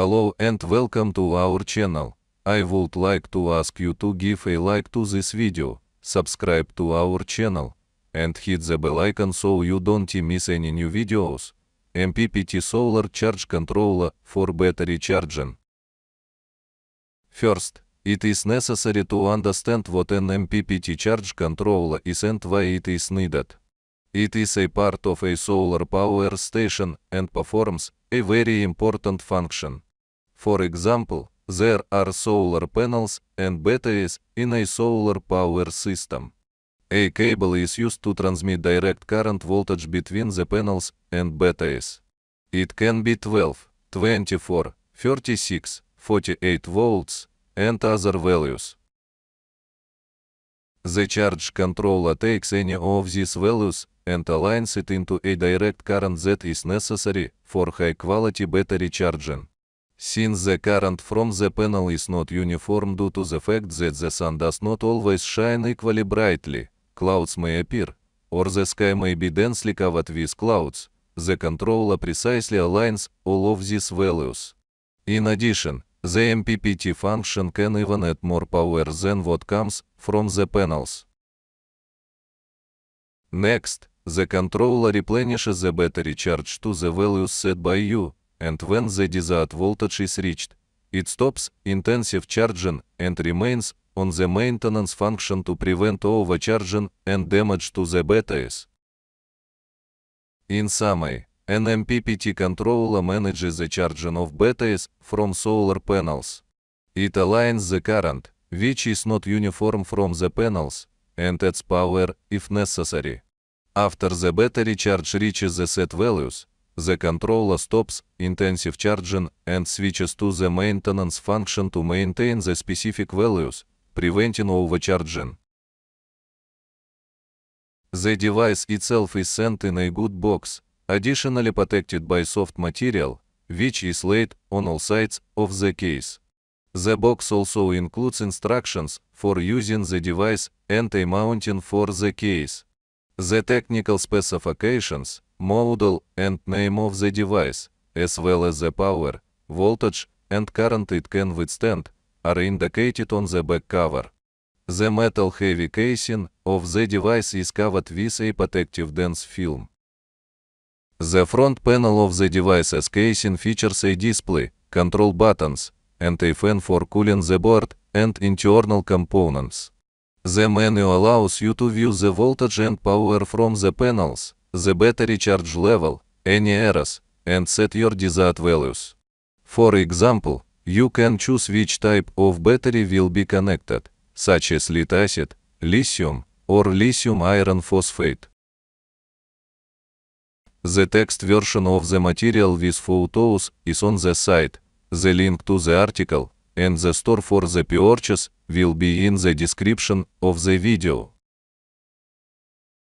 Hello and welcome to our channel. I would like to ask you to give a like to this video, subscribe to our channel, and hit the bell icon so you don't miss any new videos. MPPT Solar Charge Controller for Battery Charging First, it is necessary to understand what an MPPT charge controller is and why it is needed. It is a part of a solar power station and performs a very important function. For example, there are solar panels and batteries in a solar power system. A cable is used to transmit direct current voltage between the panels and batteries. It can be 12, 24, 36, 48 volts, and other values. The charge controller takes any of these values and aligns it into a direct current that is necessary for high-quality battery charging. Since the current from the panel is not uniform due to the fact that the sun does not always shine equally brightly, clouds may appear, or the sky may be densely covered with clouds, the controller precisely aligns all of these values. In addition, the MPPT function can even add more power than what comes from the panels. Next, the controller replenishes the battery charge to the values set by you, and when the desired voltage is reached, it stops intensive charging and remains on the maintenance function to prevent overcharging and damage to the batteries. In summary, an MPPT controller manages the charging of batteries from solar panels. It aligns the current, which is not uniform from the panels, and adds power if necessary. After the battery charge reaches the set values, the controller stops intensive charging and switches to the maintenance function to maintain the specific values, preventing overcharging. The device itself is sent in a good box, additionally protected by soft material, which is laid on all sides of the case. The box also includes instructions for using the device and a mounting for the case. The technical specifications model and name of the device, as well as the power, voltage, and current it can withstand, are indicated on the back cover. The metal heavy casing of the device is covered with a protective dense film. The front panel of the device's casing features a display, control buttons, and a fan for cooling the board and internal components. The menu allows you to view the voltage and power from the panels, the battery charge level, any errors, and set your desired values. For example, you can choose which type of battery will be connected, such as lead-acid, lithium, or lithium iron phosphate. The text version of the material with photos is on the site, the link to the article, and the store for the purchase will be in the description of the video.